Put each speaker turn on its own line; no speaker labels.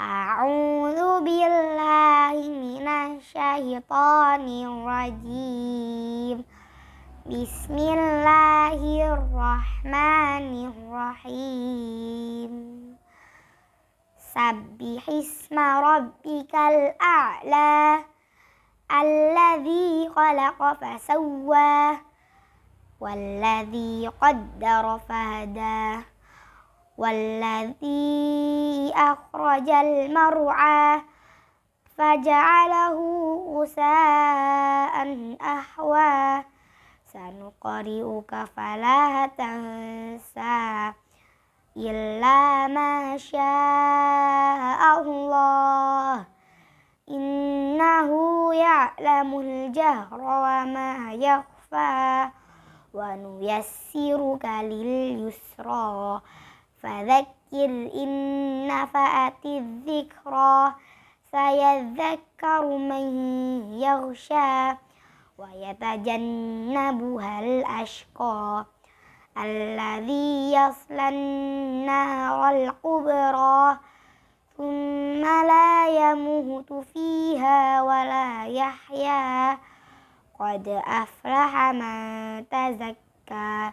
أعوذ بالله من الشيطان الرجيم بسم الله الرحمن الرحيم سبح اسم ربك الأعلى الذي خلق فسوى والذي قدر فهداه والذي أخرج المرعى فجعله غساء أحوى سنقرئك فلا تنسى إلا ما شاء الله إنه يعلم الجهر وما يخفى ونيسرك لليسرى فذكر إن نفأت الذكرى سيذكر من يغشى ويتجنبها الأشقى الذي يصلى النار الكبرى ثم لا يموت فيها ولا يحيا قد أفلح من تزكى